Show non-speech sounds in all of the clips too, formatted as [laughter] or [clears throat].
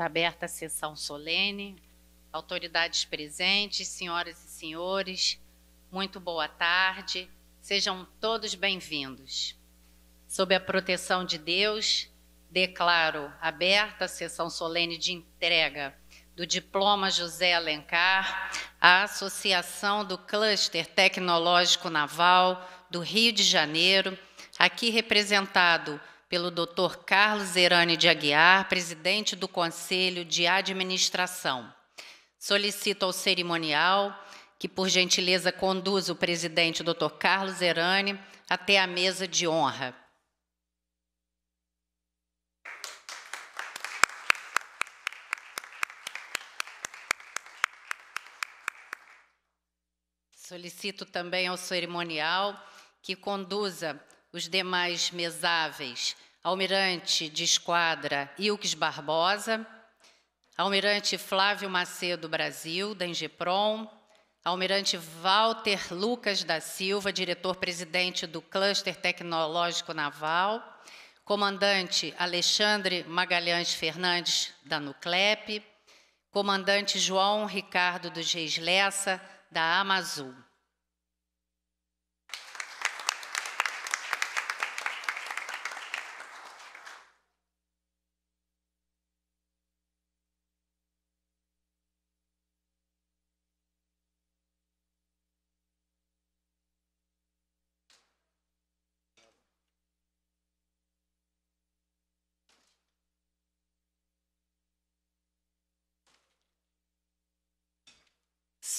Está aberta a sessão solene. Autoridades presentes, senhoras e senhores, muito boa tarde. Sejam todos bem-vindos. Sob a proteção de Deus, declaro aberta a sessão solene de entrega do diploma José Alencar à Associação do Cluster Tecnológico Naval do Rio de Janeiro, aqui representado pelo Dr. Carlos Erani de Aguiar, presidente do Conselho de Administração. Solicito ao cerimonial que, por gentileza, conduza o presidente Dr. Carlos Erani até a mesa de honra. Solicito também ao cerimonial que conduza os demais mesáveis, almirante de esquadra Ilques Barbosa, almirante Flávio Macedo Brasil, da Ingepron, almirante Walter Lucas da Silva, diretor-presidente do Cluster Tecnológico Naval, comandante Alexandre Magalhães Fernandes, da Nuclep, comandante João Ricardo dos Reis Lessa, da Amazul.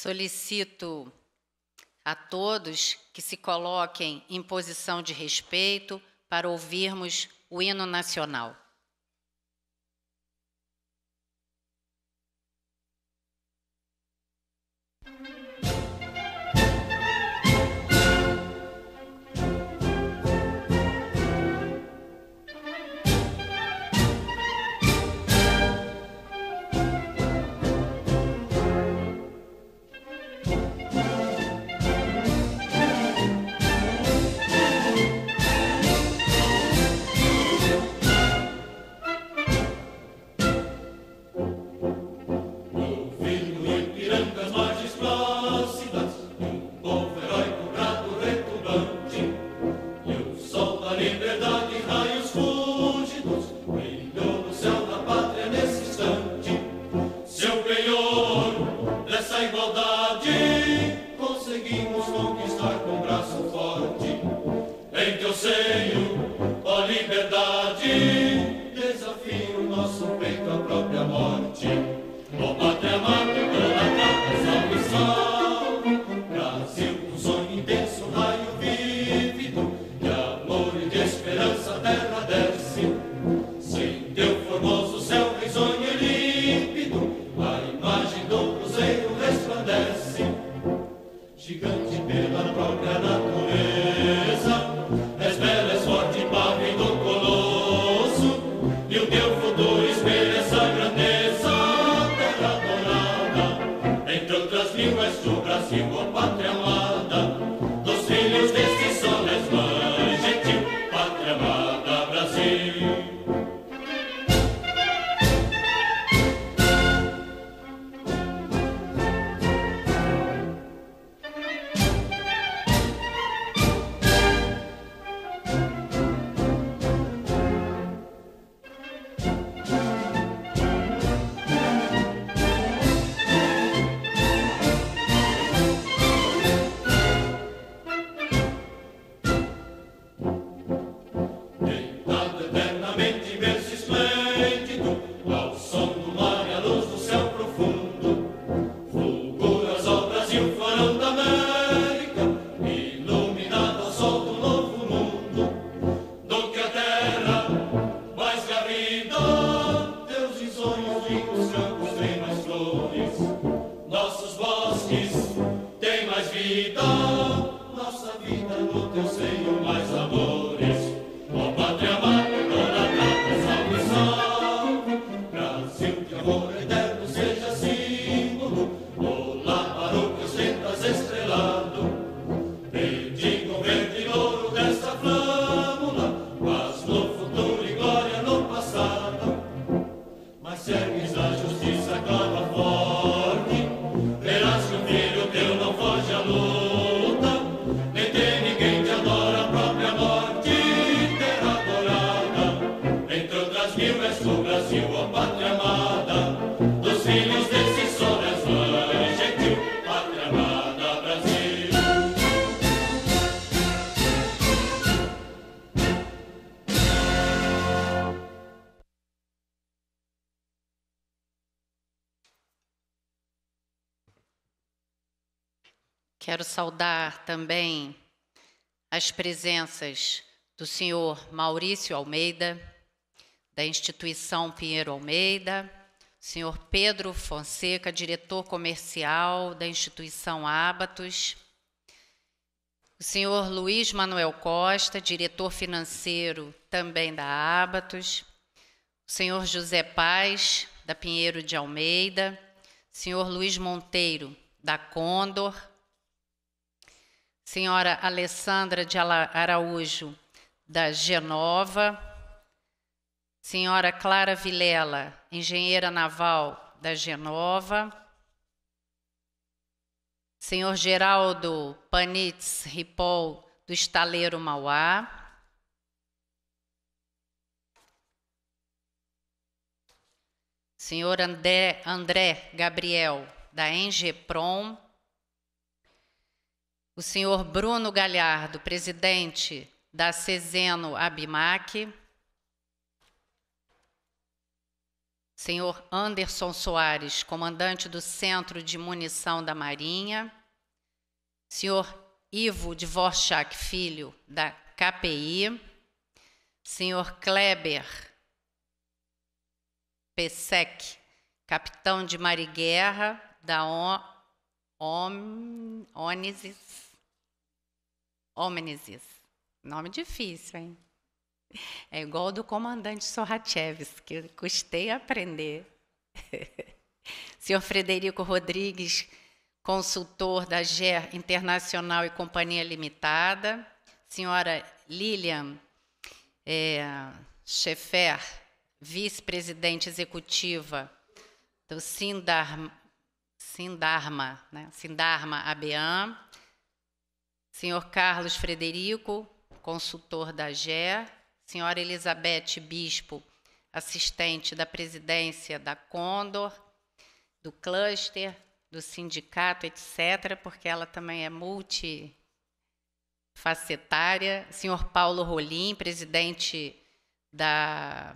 Solicito a todos que se coloquem em posição de respeito para ouvirmos o hino nacional. display. Quero saudar também as presenças do senhor Maurício Almeida, da Instituição Pinheiro Almeida, senhor Pedro Fonseca, diretor comercial da Instituição Abatos, o senhor Luiz Manuel Costa, diretor financeiro também da Abatos, o senhor José Paz, da Pinheiro de Almeida, senhor Luiz Monteiro, da Condor, senhora Alessandra de Araújo da Genova, senhora Clara Vilela, engenheira naval da Genova, senhor Geraldo Panitz Ripoll do Estaleiro Mauá, senhor André, André Gabriel da Engeprom, o senhor Bruno Galhardo, presidente da Ceseno Abimac, senhor Anderson Soares, comandante do Centro de Munição da Marinha, senhor Ivo Dvorak, Filho, da KPI, senhor Kleber Pesek, capitão de Mariguerra, da ONISIS, Homenezis. Nome difícil, hein? É igual ao do comandante Sorrachevs, que eu custei aprender. [laughs] Senhor Frederico Rodrigues, consultor da GER Internacional e Companhia Limitada. Senhora Lilian é, Schaeffer, vice-presidente executiva do Sindarma, Sindarma, né? Sindarma senhor Carlos Frederico, consultor da GE, senhora Elizabeth Bispo, assistente da presidência da Condor, do cluster, do sindicato, etc., porque ela também é multifacetária. Senhor Paulo Rolim, presidente da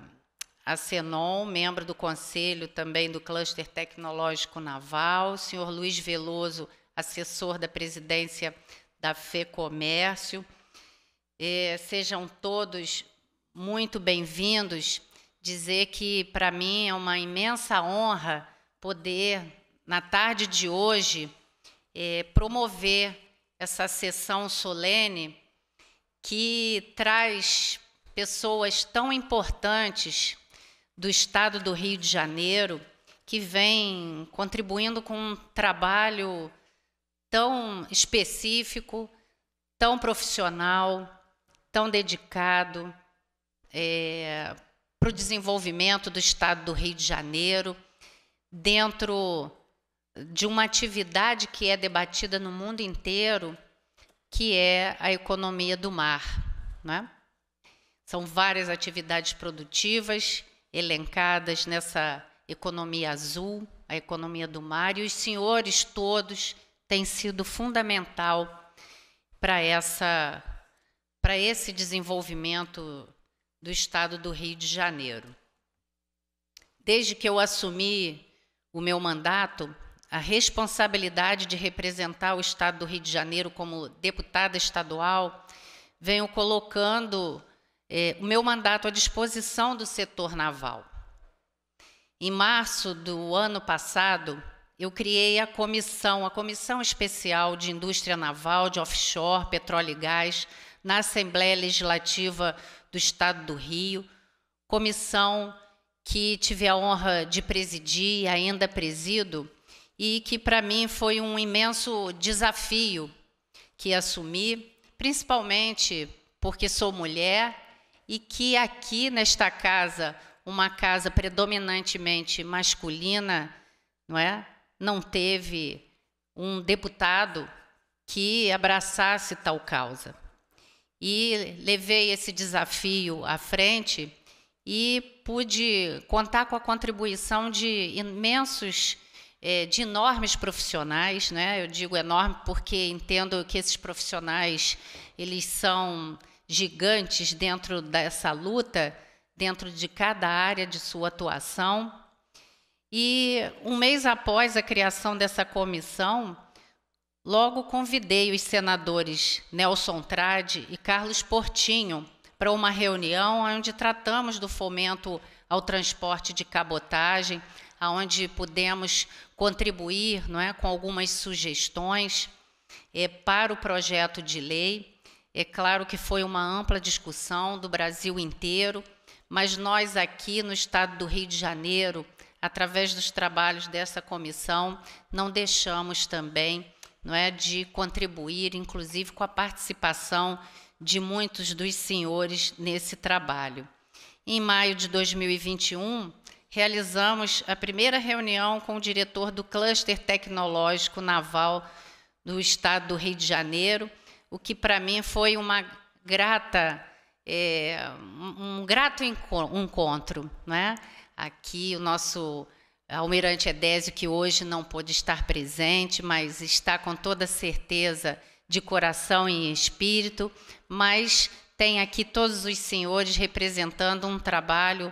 Acenon, membro do conselho também do cluster tecnológico naval. Senhor Luiz Veloso, assessor da presidência da Fê Comércio. E é, sejam todos muito bem-vindos. Dizer que para mim é uma imensa honra poder, na tarde de hoje, é, promover essa sessão solene que traz pessoas tão importantes do estado do Rio de Janeiro que vêm contribuindo com um trabalho tão específico, tão profissional, tão dedicado é, para o desenvolvimento do Estado do Rio de Janeiro, dentro de uma atividade que é debatida no mundo inteiro, que é a economia do mar. Né? São várias atividades produtivas elencadas nessa economia azul, a economia do mar, e os senhores todos tem sido fundamental para essa para esse desenvolvimento do estado do Rio de Janeiro. Desde que eu assumi o meu mandato, a responsabilidade de representar o estado do Rio de Janeiro como deputada estadual, venho colocando é, o meu mandato à disposição do setor naval. Em março do ano passado, eu criei a comissão, a Comissão Especial de Indústria Naval, de Offshore, Petróleo e Gás, na Assembleia Legislativa do Estado do Rio, comissão que tive a honra de presidir, ainda presido, e que para mim foi um imenso desafio que assumi, principalmente porque sou mulher e que aqui nesta casa, uma casa predominantemente masculina, não é? não teve um deputado que abraçasse tal causa. E levei esse desafio à frente e pude contar com a contribuição de imensos, eh, de enormes profissionais, né? Eu digo enorme porque entendo que esses profissionais eles são gigantes dentro dessa luta, dentro de cada área de sua atuação e um mês após a criação dessa comissão, logo convidei os senadores Nelson Trade e Carlos Portinho para uma reunião onde tratamos do fomento ao transporte de cabotagem, aonde pudemos contribuir não é, com algumas sugestões é, para o projeto de lei. É claro que foi uma ampla discussão do Brasil inteiro, mas nós aqui no estado do Rio de Janeiro através dos trabalhos dessa comissão, não deixamos também não é, de contribuir, inclusive com a participação de muitos dos senhores nesse trabalho. Em maio de 2021, realizamos a primeira reunião com o diretor do Cluster Tecnológico Naval do Estado do Rio de Janeiro, o que para mim foi uma grata, é, um grato encontro, é Aqui o nosso almirante Edésio, que hoje não pôde estar presente, mas está com toda certeza de coração e espírito, mas tem aqui todos os senhores representando um trabalho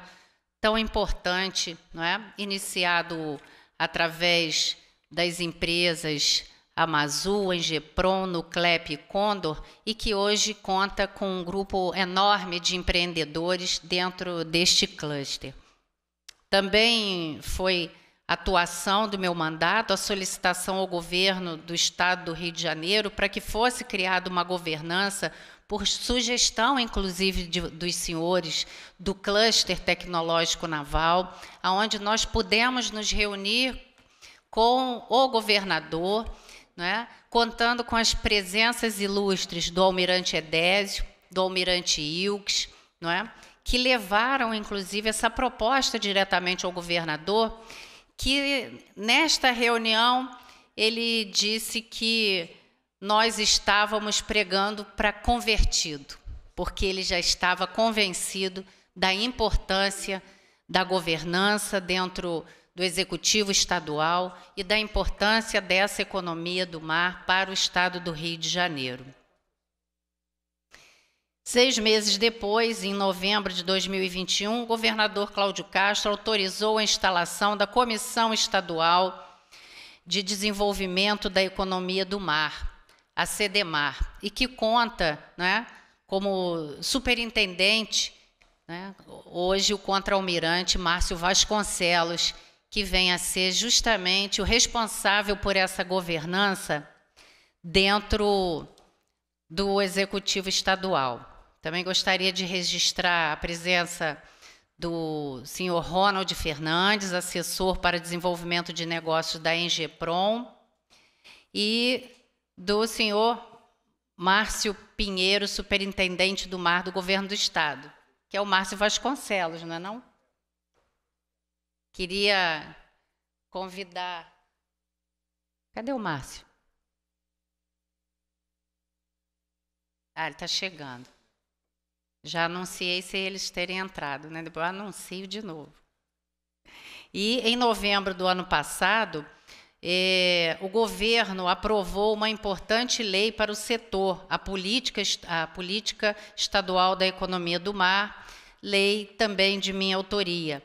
tão importante, não é? Iniciado através das empresas Amazul, Engepron, Nuclep e Condor, e que hoje conta com um grupo enorme de empreendedores dentro deste cluster. Também foi atuação do meu mandato a solicitação ao governo do estado do Rio de Janeiro para que fosse criada uma governança por sugestão, inclusive, de, dos senhores do cluster tecnológico naval, aonde nós pudemos nos reunir com o governador, né, contando com as presenças ilustres do almirante Edésio, do almirante Ilks, não é? que levaram, inclusive, essa proposta diretamente ao governador, que nesta reunião ele disse que nós estávamos pregando para convertido, porque ele já estava convencido da importância da governança dentro do executivo estadual e da importância dessa economia do mar para o estado do Rio de Janeiro. Seis meses depois, em novembro de 2021, o governador Cláudio Castro autorizou a instalação da Comissão Estadual de Desenvolvimento da Economia do Mar, a CDMAR, e que conta né, como superintendente, né, hoje, o contra-almirante Márcio Vasconcelos, que vem a ser justamente o responsável por essa governança dentro do Executivo Estadual. Também gostaria de registrar a presença do senhor Ronald Fernandes, assessor para desenvolvimento de negócios da Engepron, e do senhor Márcio Pinheiro, superintendente do mar do governo do estado, que é o Márcio Vasconcelos, não é não? Queria convidar. Cadê o Márcio? Ah, ele está chegando. Já anunciei se eles terem entrado, né? Depois anuncio de novo. E em novembro do ano passado, eh, o governo aprovou uma importante lei para o setor, a política, a política estadual da economia do mar, lei também de minha autoria.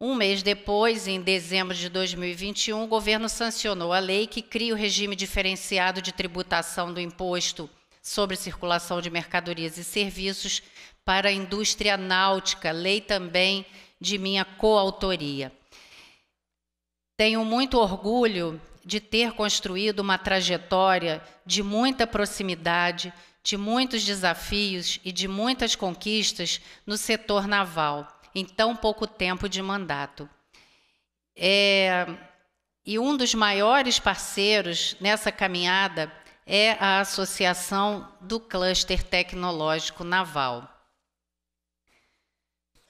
Um mês depois, em dezembro de 2021, o governo sancionou a lei que cria o regime diferenciado de tributação do imposto sobre circulação de mercadorias e serviços para a indústria náutica, lei também de minha coautoria. Tenho muito orgulho de ter construído uma trajetória de muita proximidade, de muitos desafios e de muitas conquistas no setor naval, em tão pouco tempo de mandato. É, e um dos maiores parceiros nessa caminhada é a Associação do Cluster Tecnológico Naval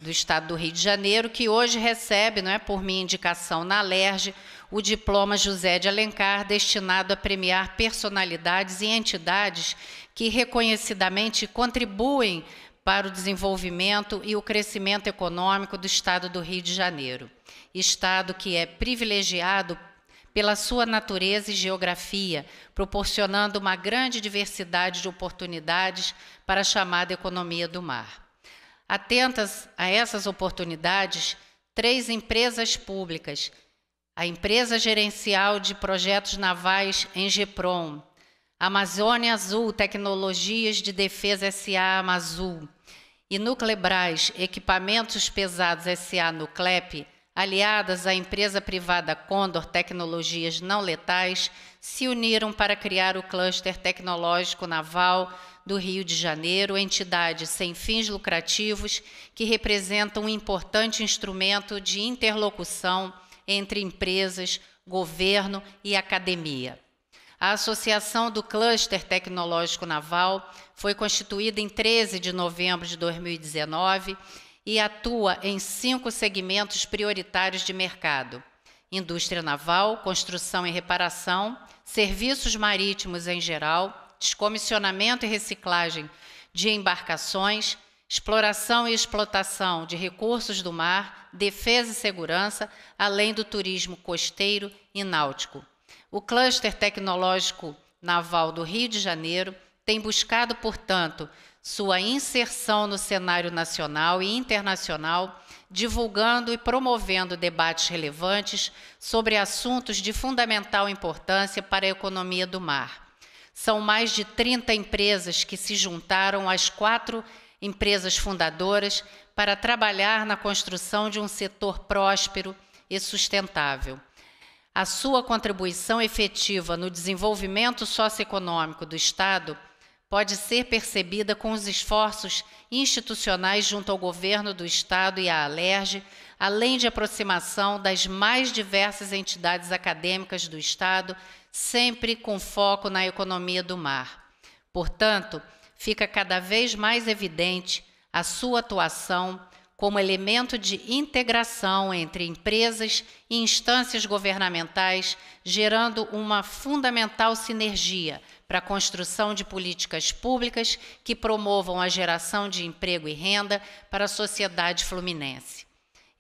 do Estado do Rio de Janeiro, que hoje recebe, não é por minha indicação na LERJ, o diploma José de Alencar, destinado a premiar personalidades e entidades que reconhecidamente contribuem para o desenvolvimento e o crescimento econômico do Estado do Rio de Janeiro. Estado que é privilegiado pela sua natureza e geografia, proporcionando uma grande diversidade de oportunidades para a chamada economia do mar. Atentas a essas oportunidades, três empresas públicas: a Empresa Gerencial de Projetos Navais Engepron, Amazônia Azul Tecnologias de Defesa SA Amazul e Nuclebras Equipamentos Pesados SA Nuclep aliadas à empresa privada Condor Tecnologias Não Letais, se uniram para criar o Cluster Tecnológico Naval do Rio de Janeiro, entidade sem fins lucrativos que representa um importante instrumento de interlocução entre empresas, governo e academia. A Associação do Cluster Tecnológico Naval foi constituída em 13 de novembro de 2019 e atua em cinco segmentos prioritários de mercado: indústria naval, construção e reparação, serviços marítimos em geral, descomissionamento e reciclagem de embarcações, exploração e explotação de recursos do mar, defesa e segurança, além do turismo costeiro e náutico. O cluster tecnológico naval do Rio de Janeiro tem buscado, portanto, sua inserção no cenário nacional e internacional, divulgando e promovendo debates relevantes sobre assuntos de fundamental importância para a economia do mar. São mais de 30 empresas que se juntaram às quatro empresas fundadoras para trabalhar na construção de um setor próspero e sustentável. A sua contribuição efetiva no desenvolvimento socioeconômico do Estado pode ser percebida com os esforços institucionais junto ao governo do Estado e à Alerj, além de aproximação das mais diversas entidades acadêmicas do Estado, sempre com foco na economia do mar. Portanto, fica cada vez mais evidente a sua atuação como elemento de integração entre empresas e instâncias governamentais, gerando uma fundamental sinergia para a construção de políticas públicas que promovam a geração de emprego e renda para a sociedade fluminense.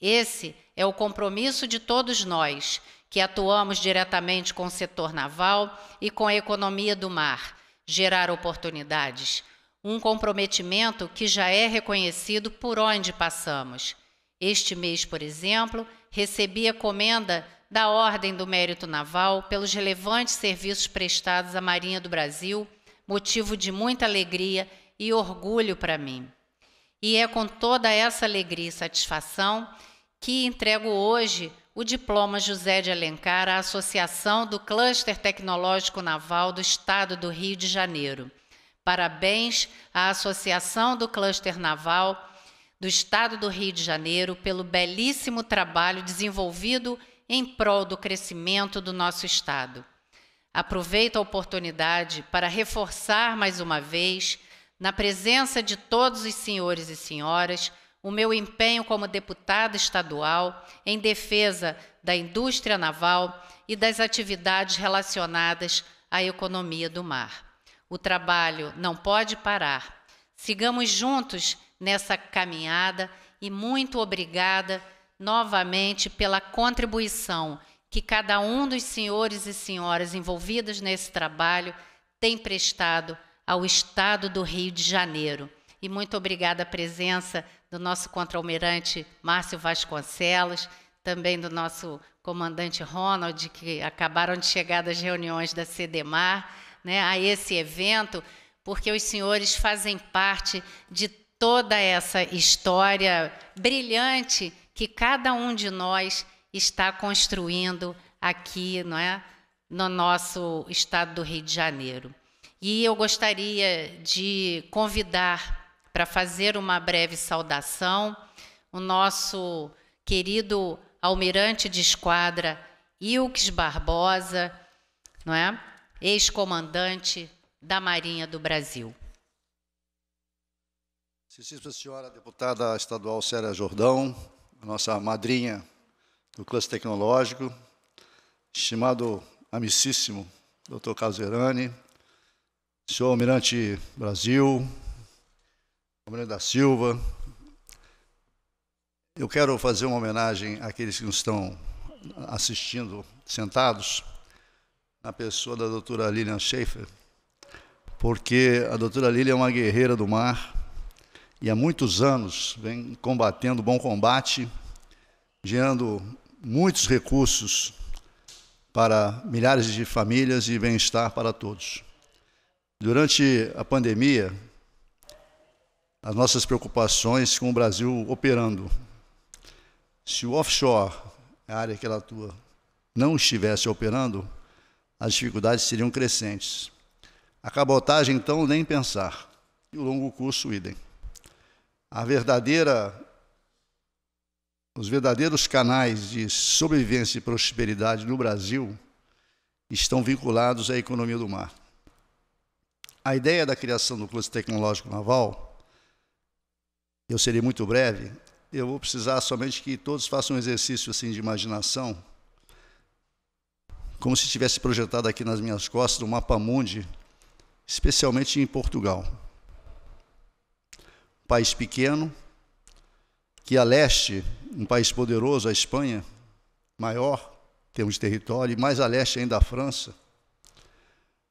Esse é o compromisso de todos nós, que atuamos diretamente com o setor naval e com a economia do mar, gerar oportunidades. Um comprometimento que já é reconhecido por onde passamos. Este mês, por exemplo, recebi a comenda da Ordem do Mérito Naval pelos relevantes serviços prestados à Marinha do Brasil, motivo de muita alegria e orgulho para mim. E é com toda essa alegria e satisfação que entrego hoje o diploma José de Alencar à Associação do Cluster Tecnológico Naval do Estado do Rio de Janeiro. Parabéns à Associação do Cluster Naval do Estado do Rio de Janeiro pelo belíssimo trabalho desenvolvido em prol do crescimento do nosso Estado. Aproveito a oportunidade para reforçar mais uma vez, na presença de todos os senhores e senhoras, o meu empenho como deputado estadual em defesa da indústria naval e das atividades relacionadas à economia do mar. O trabalho não pode parar. Sigamos juntos nessa caminhada e muito obrigada novamente pela contribuição que cada um dos senhores e senhoras envolvidos nesse trabalho tem prestado ao Estado do Rio de Janeiro. E muito obrigada à presença do nosso contra-almirante Márcio Vasconcelos, também do nosso comandante Ronald, que acabaram de chegar das reuniões da CDMAR, né, a esse evento, porque os senhores fazem parte de toda essa história brilhante que cada um de nós está construindo aqui, não é, no nosso estado do Rio de Janeiro. E eu gostaria de convidar para fazer uma breve saudação o nosso querido almirante de esquadra Ilques Barbosa, não é? Ex-comandante da Marinha do Brasil. Assistimos senhora deputada estadual Célia Jordão, nossa madrinha do cluster tecnológico, estimado amicíssimo Dr. Caserani, senhor Almirante Brasil, Almirante da Silva. Eu quero fazer uma homenagem àqueles que nos estão assistindo sentados, na pessoa da doutora Lilian Schaefer, porque a doutora Lilian é uma guerreira do mar, e há muitos anos vem combatendo bom combate, gerando muitos recursos para milhares de famílias e bem-estar para todos. Durante a pandemia, as nossas preocupações com o Brasil operando. Se o offshore, a área que ela atua, não estivesse operando, as dificuldades seriam crescentes. A cabotagem, então, nem pensar. E o longo curso, idem a verdadeira os verdadeiros canais de sobrevivência e prosperidade no Brasil estão vinculados à economia do mar. A ideia da criação do Clube Tecnológico Naval, eu serei muito breve, eu vou precisar somente que todos façam um exercício assim de imaginação, como se tivesse projetado aqui nas minhas costas um mapa mundi, especialmente em Portugal país pequeno, que a leste, um país poderoso, a Espanha, maior em termos de território, e mais a leste ainda a França.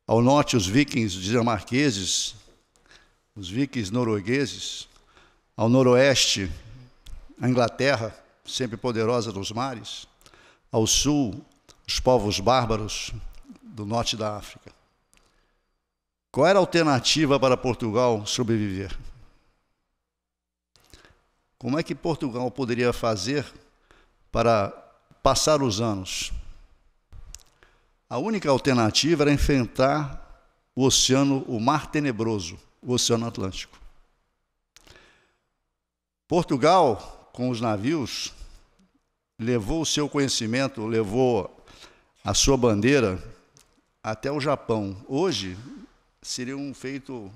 Ao norte, os vikings dinamarqueses, os vikings noruegueses. Ao noroeste, a Inglaterra, sempre poderosa nos mares. Ao sul, os povos bárbaros do norte da África. Qual era a alternativa para Portugal sobreviver? Como é que Portugal poderia fazer para passar os anos? A única alternativa era enfrentar o oceano, o mar tenebroso, o Oceano Atlântico. Portugal, com os navios, levou o seu conhecimento, levou a sua bandeira até o Japão. Hoje seria um feito,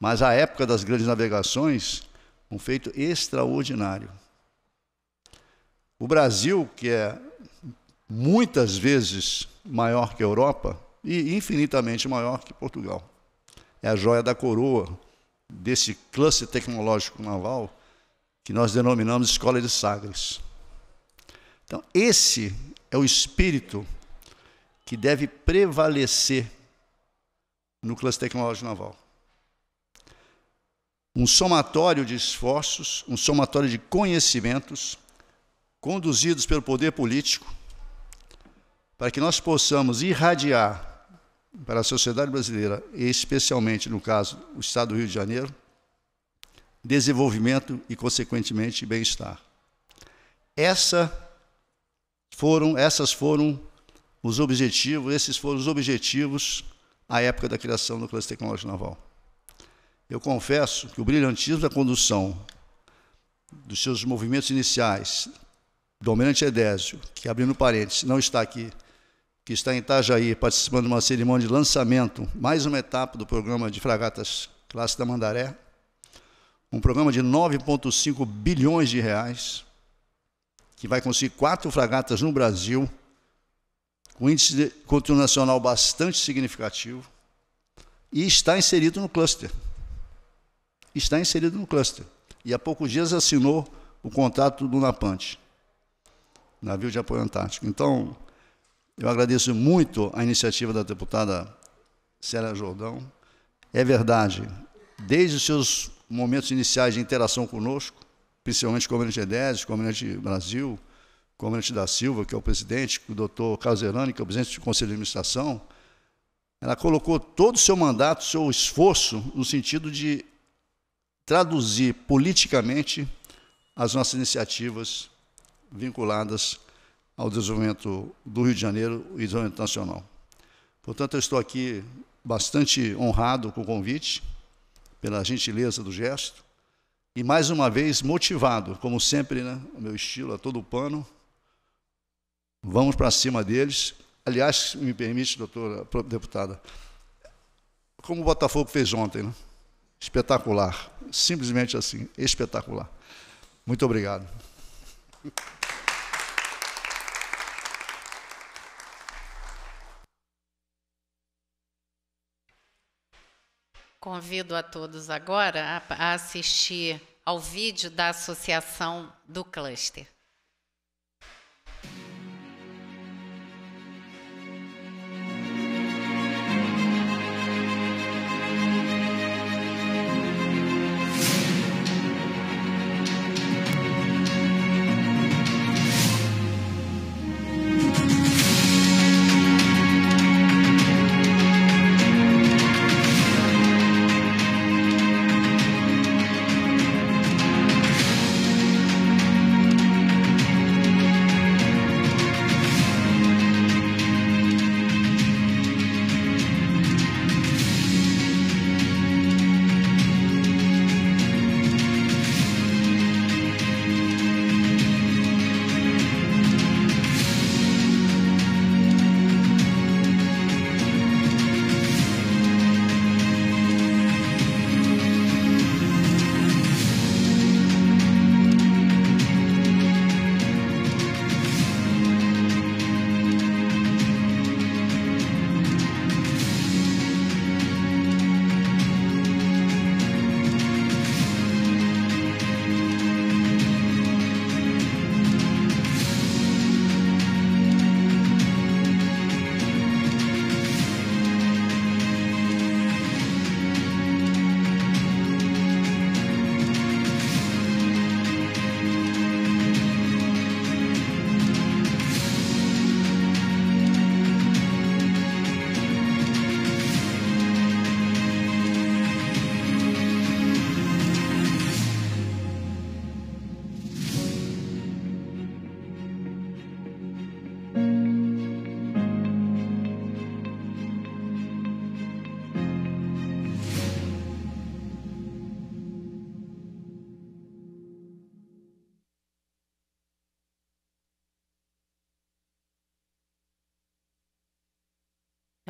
mas a época das grandes navegações um feito extraordinário. O Brasil, que é muitas vezes maior que a Europa e infinitamente maior que Portugal, é a joia da coroa desse cluster tecnológico naval que nós denominamos Escola de Sagres. Então, esse é o espírito que deve prevalecer no cluster tecnológico naval um somatório de esforços, um somatório de conhecimentos conduzidos pelo poder político para que nós possamos irradiar para a sociedade brasileira, e especialmente no caso o Estado do Rio de Janeiro, desenvolvimento e consequentemente bem-estar. Essa foram, essas foram os objetivos, esses foram os objetivos à época da criação do Cluster Tecnológico Naval. Eu confesso que o brilhantismo da condução dos seus movimentos iniciais, do Edésio, que abrindo parênteses, não está aqui, que está em Itajaí participando de uma cerimônia de lançamento, mais uma etapa do programa de fragatas Classe da Mandaré, um programa de 9,5 bilhões de reais, que vai conseguir quatro fragatas no Brasil, com índice de, nacional bastante significativo, e está inserido no cluster está inserido no cluster. E há poucos dias assinou o contrato do Napante, navio de apoio antártico. Então, eu agradeço muito a iniciativa da deputada Célia Jordão. É verdade, desde os seus momentos iniciais de interação conosco, principalmente com o Comandante Edésio, com o Brasil, com o da Silva, que é o presidente, com o doutor Caserani, que é o presidente do Conselho de Administração, ela colocou todo o seu mandato, seu esforço, no sentido de traduzir politicamente as nossas iniciativas vinculadas ao desenvolvimento do Rio de Janeiro e desenvolvimento nacional. Portanto, eu estou aqui bastante honrado com o convite, pela gentileza do gesto, e mais uma vez motivado, como sempre, né, o meu estilo a todo o pano. Vamos para cima deles. Aliás, me permite, doutora deputada, como o Botafogo fez ontem, né? Espetacular. Simplesmente assim, espetacular. Muito obrigado. Convido a todos agora a assistir ao vídeo da associação do cluster.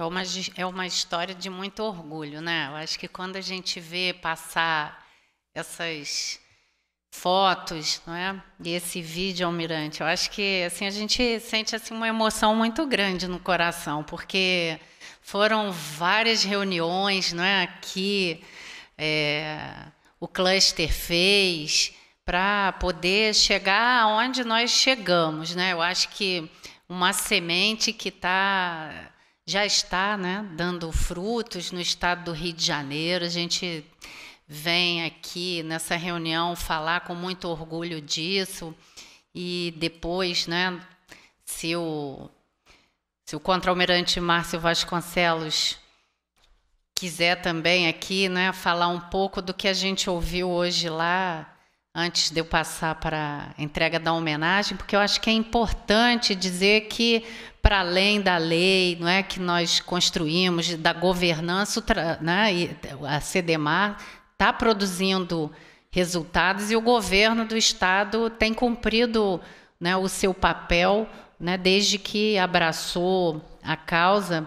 É uma, é uma história de muito orgulho, né? Eu acho que quando a gente vê passar essas fotos, não é? E esse vídeo Almirante, eu acho que assim a gente sente assim uma emoção muito grande no coração, porque foram várias reuniões, não é? que é, o cluster fez para poder chegar onde nós chegamos, né? Eu acho que uma semente que está já está né, dando frutos no estado do Rio de Janeiro. A gente vem aqui nessa reunião falar com muito orgulho disso e depois, né, se o, se o contra-almirante Márcio Vasconcelos quiser também aqui né, falar um pouco do que a gente ouviu hoje lá, antes de eu passar para a entrega da homenagem, porque eu acho que é importante dizer que, para além da lei não é, que nós construímos, da governança, né, a CDMAR está produzindo resultados e o governo do Estado tem cumprido né, o seu papel né, desde que abraçou a causa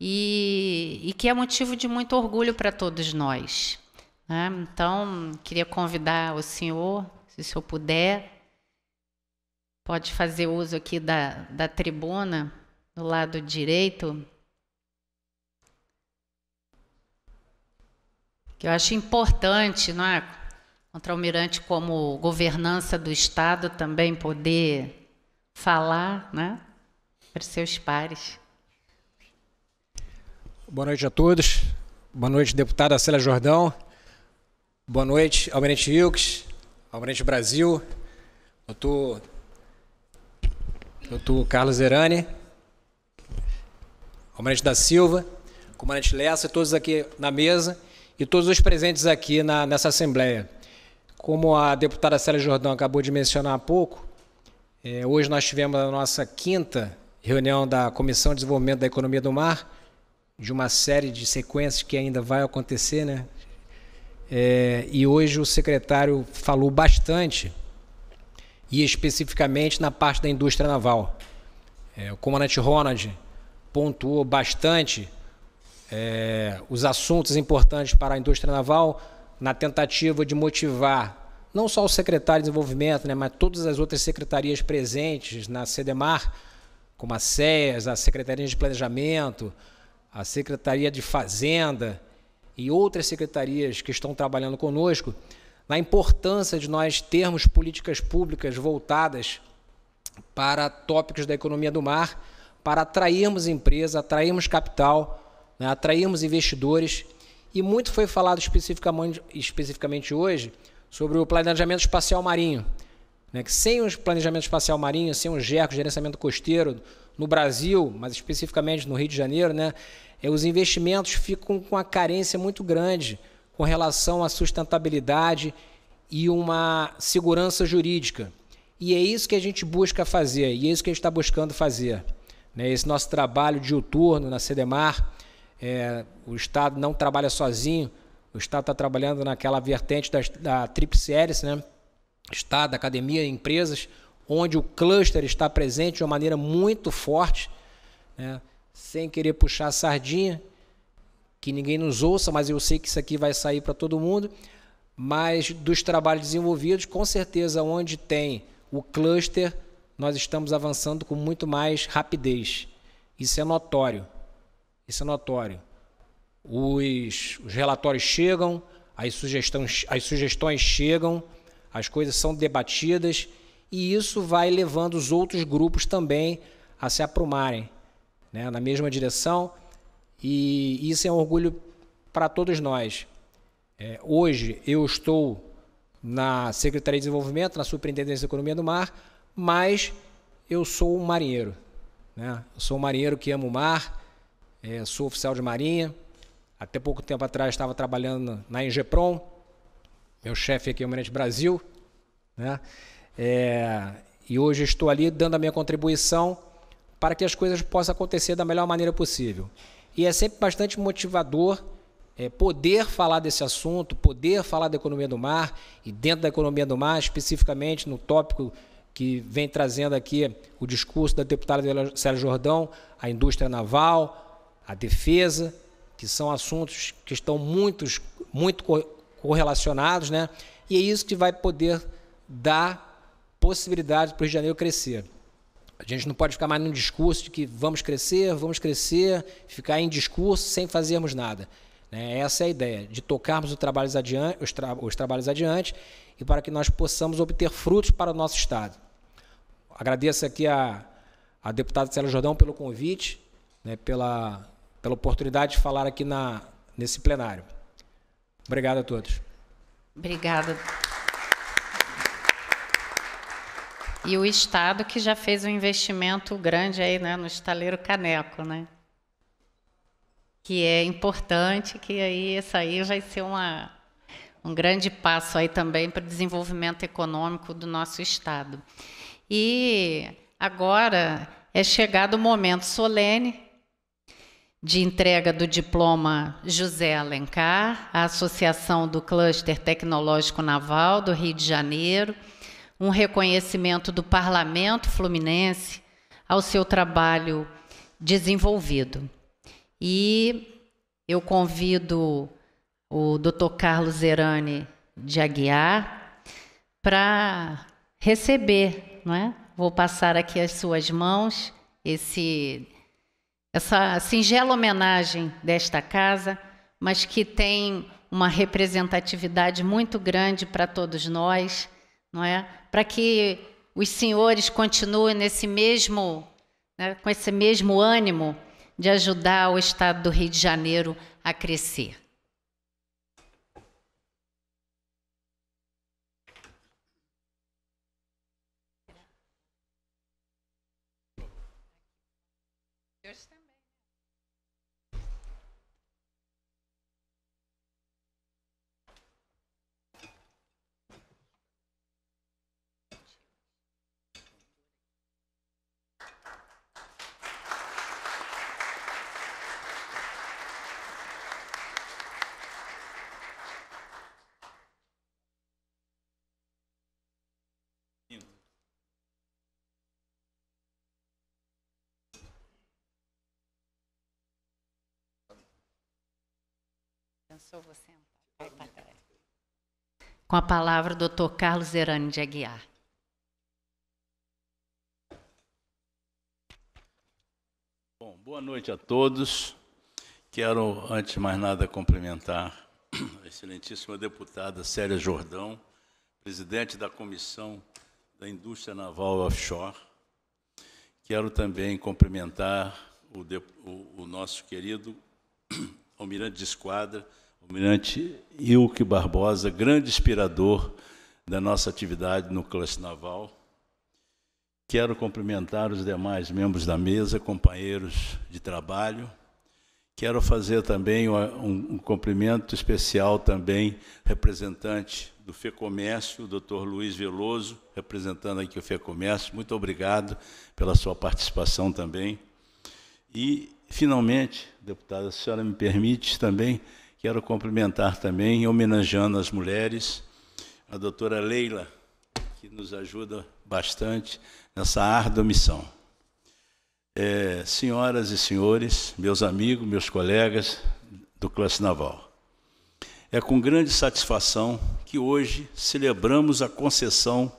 e, e que é motivo de muito orgulho para todos nós. Né? Então, queria convidar o senhor, se o senhor puder, pode fazer uso aqui da, da tribuna do lado direito. Que eu acho importante, não é? Contra-almirante, como governança do Estado, também poder falar né? para seus pares. Boa noite a todos. Boa noite, deputada Célia Jordão. Boa noite, Almirante Wilkes, Almirante Brasil, doutor, doutor Carlos Zerani, Almirante da Silva, Comandante Lessa, todos aqui na mesa e todos os presentes aqui na, nessa Assembleia. Como a deputada Célia Jordão acabou de mencionar há pouco, é, hoje nós tivemos a nossa quinta reunião da Comissão de Desenvolvimento da Economia do Mar, de uma série de sequências que ainda vai acontecer, né? É, e hoje o secretário falou bastante, e especificamente na parte da indústria naval. É, o comandante Ronald pontuou bastante é, os assuntos importantes para a indústria naval na tentativa de motivar não só o secretário de desenvolvimento, né, mas todas as outras secretarias presentes na CDMAR, como a SEAS, a Secretaria de Planejamento, a Secretaria de Fazenda, e outras secretarias que estão trabalhando conosco, na importância de nós termos políticas públicas voltadas para tópicos da economia do mar, para atrairmos empresa, atrairmos capital, né, atrairmos investidores. E muito foi falado especificamente, especificamente hoje sobre o planejamento espacial marinho. Né? Que sem o planejamento espacial marinho, sem o GERCO, gerenciamento costeiro, no Brasil, mas especificamente no Rio de Janeiro, né? É, os investimentos ficam com uma carência muito grande com relação à sustentabilidade e uma segurança jurídica. E é isso que a gente busca fazer, e é isso que a gente está buscando fazer. Né? Esse nosso trabalho diuturno na CDMAR, é, o Estado não trabalha sozinho, o Estado está trabalhando naquela vertente da, da tríplice né? Estado, academia, empresas, onde o cluster está presente de uma maneira muito forte, né? sem querer puxar a sardinha, que ninguém nos ouça, mas eu sei que isso aqui vai sair para todo mundo. Mas dos trabalhos desenvolvidos, com certeza, onde tem o cluster, nós estamos avançando com muito mais rapidez. Isso é notório. Isso é notório. Os, os relatórios chegam, as sugestões, as sugestões chegam, as coisas são debatidas e isso vai levando os outros grupos também a se aprumarem né, na mesma direção e isso é um orgulho para todos nós. É, hoje eu estou na Secretaria de Desenvolvimento, na Superintendência de Economia do Mar, mas eu sou um marinheiro. Né? Eu sou um marinheiro que ama o mar, é, sou oficial de marinha. Até pouco tempo atrás estava trabalhando na Ingepron, meu chefe aqui, o Mirante Brasil, né? É, e hoje estou ali dando a minha contribuição para que as coisas possam acontecer da melhor maneira possível. E é sempre bastante motivador é, poder falar desse assunto, poder falar da economia do mar e dentro da economia do mar, especificamente no tópico que vem trazendo aqui o discurso da deputada Célia Jordão, a indústria naval, a defesa, que são assuntos que estão muitos, muito correlacionados, né? E é isso que vai poder dar possibilidade para o Rio de Janeiro crescer. A gente não pode ficar mais num discurso de que vamos crescer, vamos crescer, ficar em discurso sem fazermos nada. Né? Essa é a ideia, de tocarmos os trabalhos adiante, os, tra os trabalhos adiante e para que nós possamos obter frutos para o nosso Estado. Agradeço aqui a, a deputada Célia Jordão pelo convite, né, pela, pela oportunidade de falar aqui na, nesse plenário. Obrigado a todos. Obrigada. E o Estado que já fez um investimento grande aí né, no estaleiro caneco, né? Que é importante, que aí isso aí vai ser uma, um grande passo aí também para o desenvolvimento econômico do nosso Estado. E agora é chegado o momento solene de entrega do diploma José Alencar, a Associação do Cluster Tecnológico Naval do Rio de Janeiro, um reconhecimento do Parlamento Fluminense ao seu trabalho desenvolvido. E eu convido o Dr. Carlos Erani de Aguiar para receber, não é? Vou passar aqui as suas mãos esse essa singela homenagem desta casa, mas que tem uma representatividade muito grande para todos nós, não é? Para que os senhores continuem nesse mesmo, né, com esse mesmo ânimo de ajudar o Estado do Rio de Janeiro a crescer. sentar. Vai para trás. Com a palavra, o Dr. Carlos Zerani de Aguiar. Bom, boa noite a todos. Quero, antes de mais nada, cumprimentar a excelentíssima deputada Célia Jordão, presidente da Comissão da Indústria Naval Offshore. Quero também cumprimentar o, o, o nosso querido [clears throat] almirante de esquadra, Almirante Ilke Barbosa, grande inspirador da nossa atividade no Cluster Naval. Quero cumprimentar os demais membros da mesa, companheiros de trabalho. Quero fazer também um, um cumprimento especial também representante do FEComércio, o doutor Luiz Veloso, representando aqui o FEComércio. Muito obrigado pela sua participação também. E, finalmente, deputada, a senhora me permite também Quero cumprimentar também, homenageando as mulheres, a doutora Leila, que nos ajuda bastante nessa árdua missão. É, senhoras e senhores, meus amigos, meus colegas do Classe Naval, é com grande satisfação que hoje celebramos a concessão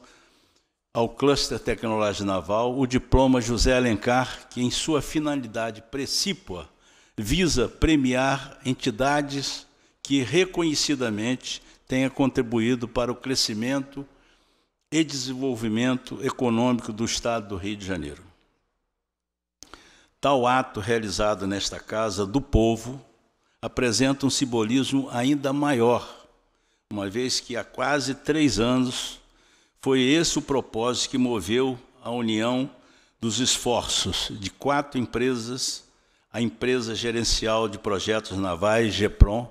ao Cluster Tecnológico Naval o diploma José Alencar, que em sua finalidade precípua visa premiar entidades que reconhecidamente tenha contribuído para o crescimento e desenvolvimento econômico do Estado do Rio de Janeiro. Tal ato realizado nesta Casa do Povo apresenta um simbolismo ainda maior, uma vez que há quase três anos foi esse o propósito que moveu a união dos esforços de quatro empresas a empresa gerencial de projetos navais, GEPRON.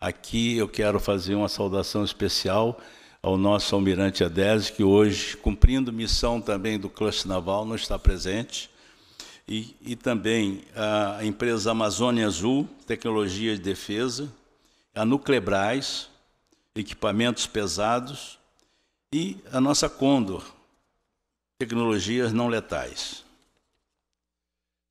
Aqui eu quero fazer uma saudação especial ao nosso almirante Adésio, que hoje, cumprindo missão também do cluster naval, não está presente. E, e também a empresa Amazônia Azul, Tecnologia de Defesa, a Nuclebras, Equipamentos Pesados, e a nossa Condor, Tecnologias Não Letais.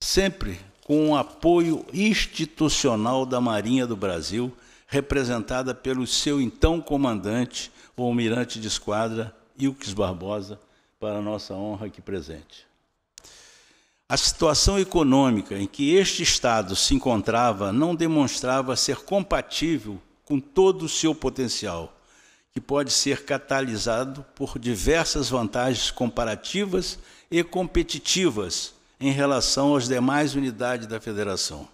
Sempre com o apoio institucional da Marinha do Brasil, representada pelo seu então comandante, o almirante de esquadra Ilques Barbosa, para nossa honra aqui presente. A situação econômica em que este Estado se encontrava não demonstrava ser compatível com todo o seu potencial, que pode ser catalisado por diversas vantagens comparativas e competitivas em relação às demais unidades da federação.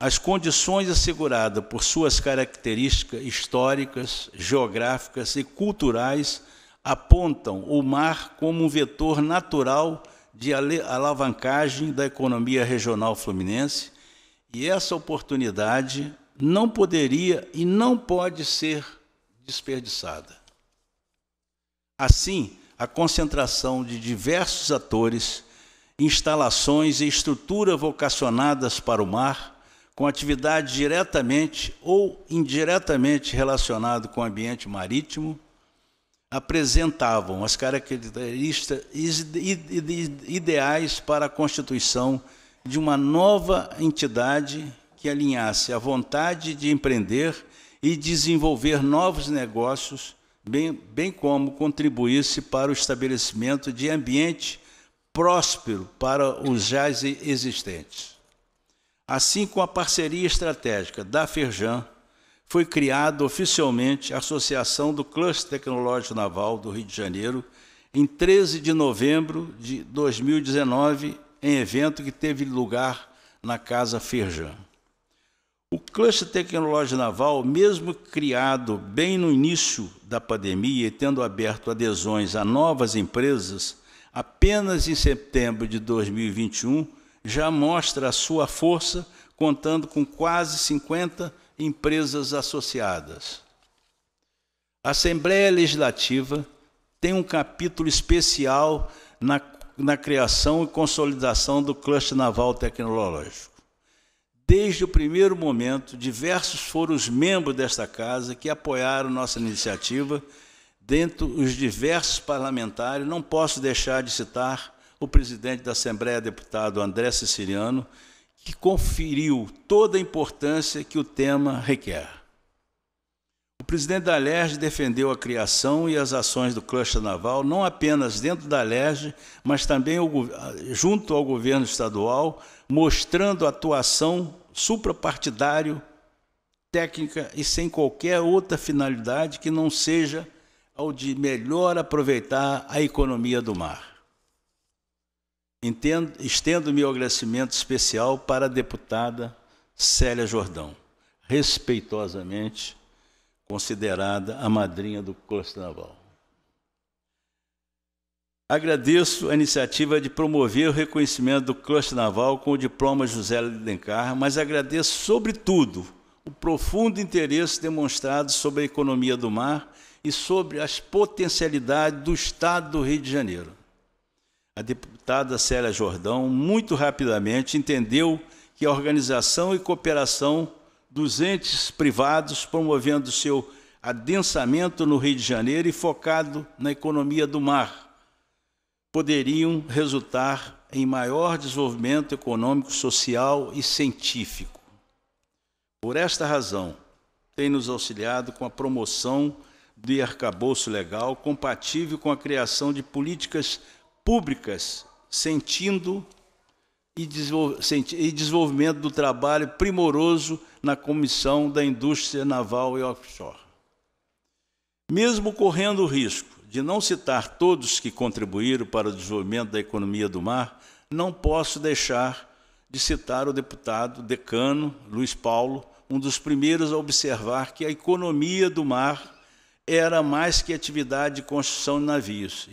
As condições asseguradas por suas características históricas, geográficas e culturais apontam o mar como um vetor natural de alavancagem da economia regional fluminense, e essa oportunidade não poderia e não pode ser desperdiçada. Assim, a concentração de diversos atores instalações e estrutura vocacionadas para o mar, com atividade diretamente ou indiretamente relacionada com o ambiente marítimo, apresentavam as características ideais para a constituição de uma nova entidade que alinhasse a vontade de empreender e desenvolver novos negócios, bem, bem como contribuísse para o estabelecimento de ambiente próspero para os já existentes. Assim, com a parceria estratégica da Ferjan, foi criada oficialmente a Associação do Cluster Tecnológico Naval do Rio de Janeiro em 13 de novembro de 2019, em evento que teve lugar na Casa Ferjan. O Cluster Tecnológico Naval, mesmo criado bem no início da pandemia e tendo aberto adesões a novas empresas, apenas em setembro de 2021, já mostra a sua força, contando com quase 50 empresas associadas. A Assembleia Legislativa tem um capítulo especial na, na criação e consolidação do cluster naval tecnológico. Desde o primeiro momento, diversos foram os membros desta casa que apoiaram nossa iniciativa dentro os diversos parlamentares, não posso deixar de citar o presidente da Assembleia, deputado André Siciliano, que conferiu toda a importância que o tema requer. O presidente da LERJ defendeu a criação e as ações do cluster naval, não apenas dentro da LERJ, mas também junto ao governo estadual, mostrando atuação suprapartidária, técnica e sem qualquer outra finalidade que não seja ao de melhor aproveitar a economia do mar. Entendo, estendo meu agradecimento especial para a deputada Célia Jordão, respeitosamente considerada a madrinha do curso naval. Agradeço a iniciativa de promover o reconhecimento do cluster naval com o diploma José Lidencar, mas agradeço, sobretudo, o profundo interesse demonstrado sobre a economia do mar e sobre as potencialidades do Estado do Rio de Janeiro. A deputada Célia Jordão, muito rapidamente, entendeu que a organização e cooperação dos entes privados promovendo seu adensamento no Rio de Janeiro e focado na economia do mar poderiam resultar em maior desenvolvimento econômico, social e científico. Por esta razão, tem nos auxiliado com a promoção de arcabouço legal compatível com a criação de políticas públicas, sentindo e, desenvol e desenvolvimento do trabalho primoroso na Comissão da Indústria Naval e Offshore. Mesmo correndo o risco de não citar todos que contribuíram para o desenvolvimento da economia do mar, não posso deixar de citar o deputado decano Luiz Paulo, um dos primeiros a observar que a economia do mar era mais que atividade de construção de navios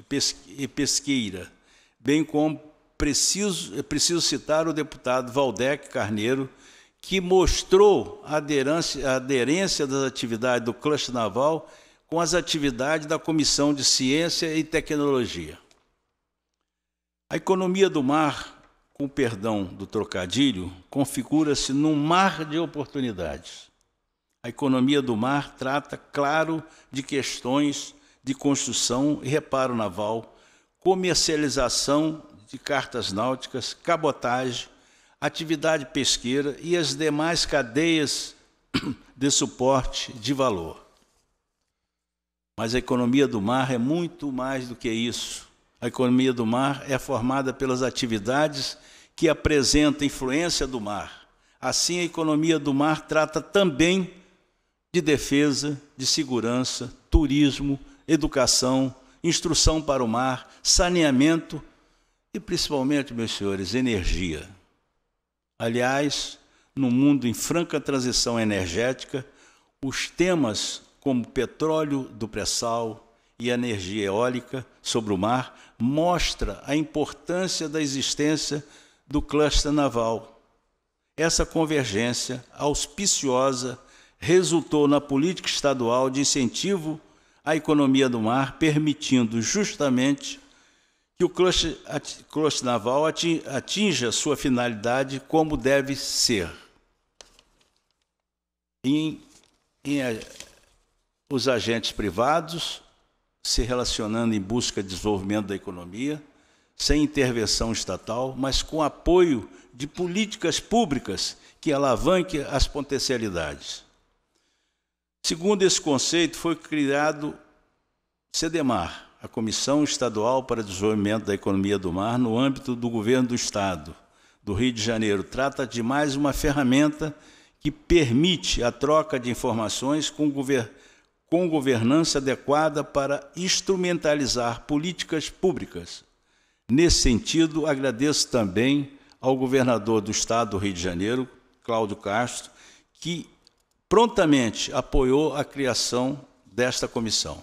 e pesqueira, bem como preciso, é preciso citar o deputado Valdec Carneiro, que mostrou a aderência, a aderência das atividades do cluster naval com as atividades da Comissão de Ciência e Tecnologia. A economia do mar, com perdão do trocadilho, configura-se num mar de oportunidades a economia do mar trata, claro, de questões de construção e reparo naval, comercialização de cartas náuticas, cabotagem, atividade pesqueira e as demais cadeias [clears throat] de suporte de valor. Mas a economia do mar é muito mais do que isso. A economia do mar é formada pelas atividades que apresentam influência do mar. Assim, a economia do mar trata também de defesa, de segurança, turismo, educação, instrução para o mar, saneamento e, principalmente, meus senhores, energia. Aliás, no mundo em franca transição energética, os temas como petróleo do pré-sal e energia eólica sobre o mar mostra a importância da existência do cluster naval. Essa convergência auspiciosa resultou na política estadual de incentivo à economia do mar, permitindo justamente que o cluster, naval atinja sua finalidade como deve ser. Em, em, os agentes privados se relacionando em busca de desenvolvimento da economia, sem intervenção estatal, mas com apoio de políticas públicas que alavanquem as potencialidades. Segundo esse conceito, foi criado SEDEMAR, a Comissão Estadual para o Desenvolvimento da Economia do Mar, no âmbito do governo do Estado do Rio de Janeiro. Trata de mais uma ferramenta que permite a troca de informações com, gover com governança adequada para instrumentalizar políticas públicas. Nesse sentido, agradeço também ao governador do Estado do Rio de Janeiro, Cláudio Castro, que prontamente apoiou a criação desta comissão.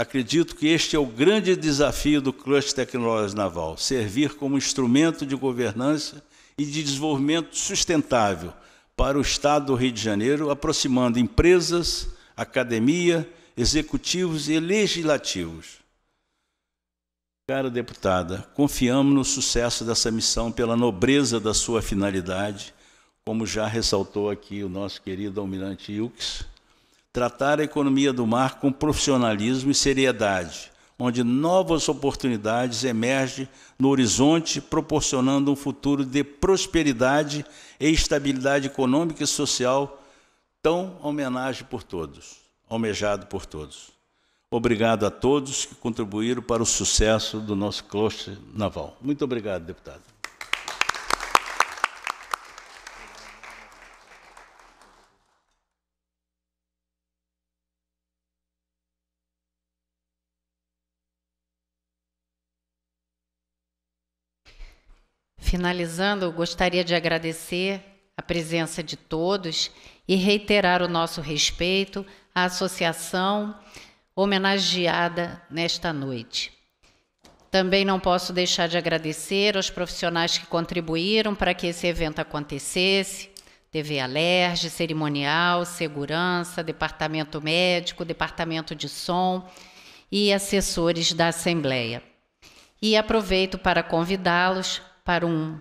Acredito que este é o grande desafio do Cluster Tecnológico Naval: servir como instrumento de governança e de desenvolvimento sustentável para o Estado do Rio de Janeiro, aproximando empresas, academia, executivos e legislativos. Cara deputada, confiamos no sucesso dessa missão pela nobreza da sua finalidade como já ressaltou aqui o nosso querido almirante Hughes, tratar a economia do mar com profissionalismo e seriedade, onde novas oportunidades emergem no horizonte, proporcionando um futuro de prosperidade e estabilidade econômica e social tão homenagem por todos, almejado por todos. Obrigado a todos que contribuíram para o sucesso do nosso cluster naval. Muito obrigado, deputado. Finalizando, gostaria de agradecer a presença de todos e reiterar o nosso respeito à associação homenageada nesta noite. Também não posso deixar de agradecer aos profissionais que contribuíram para que esse evento acontecesse, TV Alerj, Cerimonial, Segurança, Departamento Médico, Departamento de Som e assessores da Assembleia. E aproveito para convidá-los para um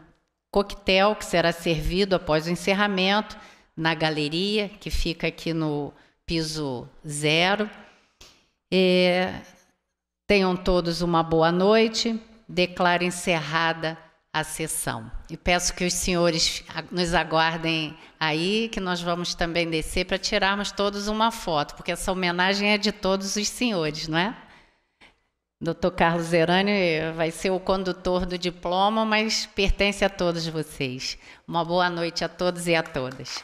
coquetel que será servido após o encerramento na galeria, que fica aqui no piso zero. E tenham todos uma boa noite. Declaro encerrada a sessão. E peço que os senhores nos aguardem aí, que nós vamos também descer para tirarmos todos uma foto, porque essa homenagem é de todos os senhores, não é? Dr. Carlos Erani vai ser o condutor do diploma, mas pertence a todos vocês. Uma boa noite a todos e a todas.